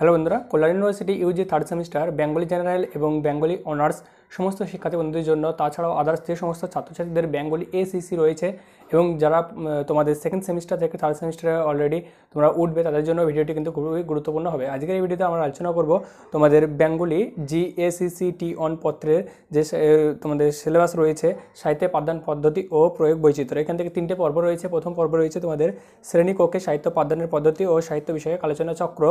hello বন্ধুরা Kalyan university UG third semester Bengali general এবং Bengali honours সমস্ত শিক্ষার্থী বন্ধুদের জন্য তাছাড়াও আদার্স যে সমস্ত ছাত্রছাত্রীদের বেঙ্গলি এসিসি রয়েছে এবং যারা তোমাদের সেকেন্ড সেমিস্টার থেকে থার্ড সেমিস্টারে অলরেডি তোমরা উঠবে তাদের জন্য ভিডিওটি কিন্তু খুবই গুরুত্বপূর্ণ হবে আজকের এই ভিডিওতে আমরা আলোচনা করব তোমাদের বেঙ্গলি জি এসিসি টি অন পত্রের যে তোমাদের সিলেবাস রয়েছে সাহিত্যে পাঠদান পদ্ধতি ও প্রয়োগ বৈচিত্র্য এখান থেকে তিনটে পর্ব রয়েছে প্রথম পর্ব রয়েছে তোমাদের শ্রেণীকক্ষে সাহিত্য পাঠদানের পদ্ধতি ও সাহিত্য বিষয়ক আলোচনা চক্র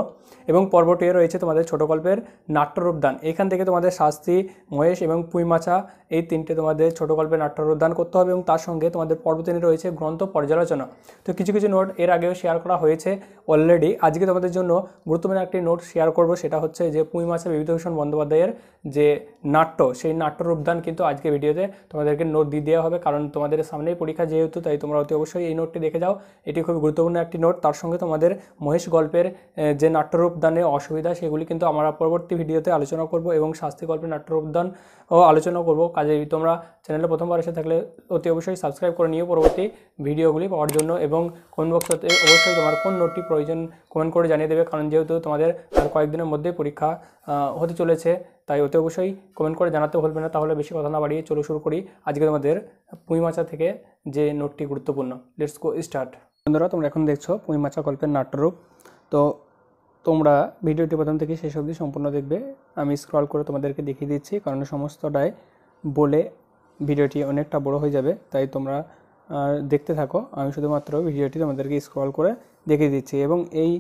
এবং পর্বটি রয়েছে তোমাদের ছোট গল্পের নাট্যরূপদান এখান থেকে তোমাদের শাস্তি মহেশ এবং পুঁইমাছা এই তিনটে তোমাদের ছোট গল্পে নাট্যরোদান করতে হবে এবং তার সঙ্গে তোমাদের পর্ব রয়েছে গ্রন্থ পর্যালোচনা তো কিছু কিছু নোট এর আগেও শেয়ার করা হয়েছে অলরেডি আজকে তোমাদের জন্য গুরুত্বপূর্ণ একটি নোট শেয়ার করব সেটা হচ্ছে যে পুঁইমাছা বিভূতিভূষণ বন্দ্যোপাধ্যায়ের যে নাট্য সেই নাট্য রূপদান কিন্তু আজকে ভিডিওতে তোমাদেরকে নোট দিয়ে দেওয়া হবে কারণ তোমাদের সামনেই পরীক্ষা যেহেতু তাই তোমরা অতি অবশ্যই এই নোটটি দেখে যাও এটি খুবই গুরুত্বপূর্ণ একটি নোট তার সঙ্গে তোমাদের মহেশ গল্পের যে নাট্যরূপদানে অসুবিধা সেগুলি কিন্তু আমরা পরবর্তী ভিডিওতে আলোচনা করব এবং শাস্তি গল্পের রূপদান ও আলোচনা করব কাজে তোমরা চ্যানেলে প্রথমবার এসে থাকলে অতি অবশ্যই সাবস্ক্রাইব করে নিও পরবর্তী ভিডিওগুলি পাওয়ার জন্য এবং কোন বক্সতে অবশ্যই তোমার কোন নোটটি প্রয়োজন কমেন্ট করে জানিয়ে দেবে কারণ যেহেতু তোমাদের আর কয়েকদিনের মধ্যে পরীক্ষা হতে চলেছে তাই অতি অবশ্যই কমেন্ট করে জানাতে ভুলবে না তাহলে বেশি কথা না বাড়িয়ে চলো শুরু করি আজকে তোমাদের পুঁই মাচা থেকে যে নোটটি গুরুত্বপূর্ণ লেটস গো স্টার্ট বন্ধুরা তোমরা এখন দেখছো পুঁইমাচা গল্পের নাট্যরূপ তো তোমরা ভিডিওটি প্রথম থেকে শেষ অবধি সম্পূর্ণ দেখবে আমি স্ক্রল করে তোমাদেরকে দেখিয়ে দিচ্ছি কারণ সমস্তটাই বলে ভিডিওটি অনেকটা বড় হয়ে যাবে তাই তোমরা দেখতে থাকো আমি শুধুমাত্র ভিডিওটি তোমাদেরকে স্ক্রল করে দেখিয়ে দিচ্ছি এবং এই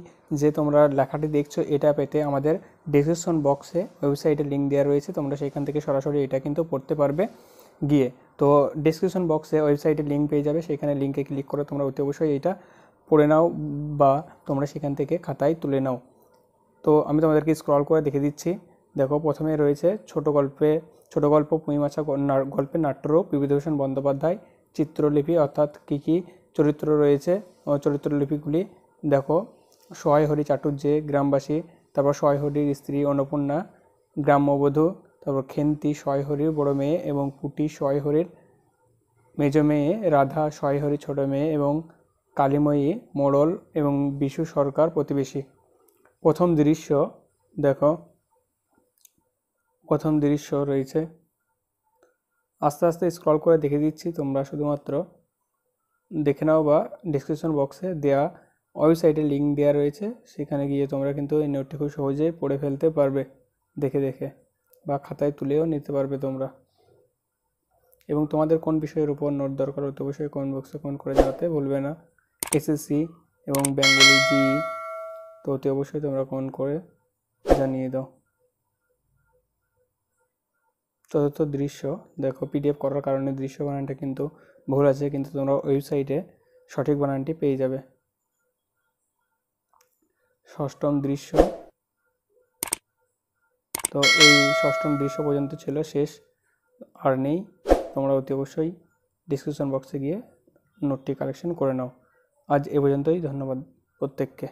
যে তোমরা লেখাটি দেখছো এটা পেতে আমাদের ডিসক্রিপশন বক্সে ওয়েবসাইটে লিঙ্ক দেওয়া রয়েছে তোমরা সেখান থেকে সরাসরি এটা কিন্তু পড়তে পারবে গিয়ে তো ডিসক্রিপশন বক্সে ওয়েবসাইটে লিঙ্ক পেয়ে যাবে সেখানে লিঙ্কে ক্লিক করে তোমরা অতি অবশ্যই এটা পড়ে নাও বা তোমরা সেখান থেকে খাতায় তুলে নাও তো আমি তোমাদেরকে স্ক্রল করে দেখে দিচ্ছি দেখো প্রথমে রয়েছে ছোট গল্পে ছোট গল্প পুঁইমাছা গল্পের নাট্যরূপ বিভূতিভূষণ বন্দ্যোপাধ্যায় চিত্রলিপি অর্থাৎ কী কী চরিত্র রয়েছে চরিত্রলিপিগুলি দেখো সহায় হরি চাটুর্যে গ্রামবাসী তারপর সহায় হরির স্ত্রী অন্নপূর্ণা গ্রাম্যবধূ তারপর খেন্তি সহায় হরির বড়ো মেয়ে এবং পুটি সহায় হরির মেয়ে রাধা সহায় হরি ছোটো মেয়ে এবং কালিময়ী মোড়ল এবং বিশু সরকার প্রতিবেশী প্রথম দৃশ্য দেখো প্রথম দৃশ্য রয়েছে আস্তে আস্তে স্ক্রল করে দেখে দিচ্ছি তোমরা শুধুমাত্র দেখে নাও বা ডিসক্রিপশন বক্সে দেয়া ওয়েবসাইটে লিঙ্ক দেওয়া রয়েছে সেখানে গিয়ে তোমরা কিন্তু এই নোটটি খুব সহজেই পড়ে ফেলতে পারবে দেখে দেখে বা খাতায় তুলেও নিতে পারবে তোমরা এবং তোমাদের কোন বিষয়ের উপর নোট দরকার হতে অবশ্যই কমেন্ট বক্সে কমেন্ট করে জানাতে ভুলবে না এসএসসি এবং বেঙ্গলি জি তো অতি অবশ্যই তোমরা কমেন্ট করে জানিয়ে দাও চতুর্থ দৃশ্য দেখো পিডিএফ করার কারণে দৃশ্য বানানটা কিন্তু ভুল আছে কিন্তু তোমরা ওয়েবসাইটে সঠিক বানানটি পেয়ে যাবে ষষ্ঠম দৃশ্য তো এই ষষ্ঠম দৃশ্য পর্যন্ত ছিল শেষ আর নেই তোমরা অতি অবশ্যই ডিসক্রিপশন বক্সে গিয়ে নোটটি কালেকশন করে নাও আজ এ পর্যন্তই ধন্যবাদ প্রত্যেককে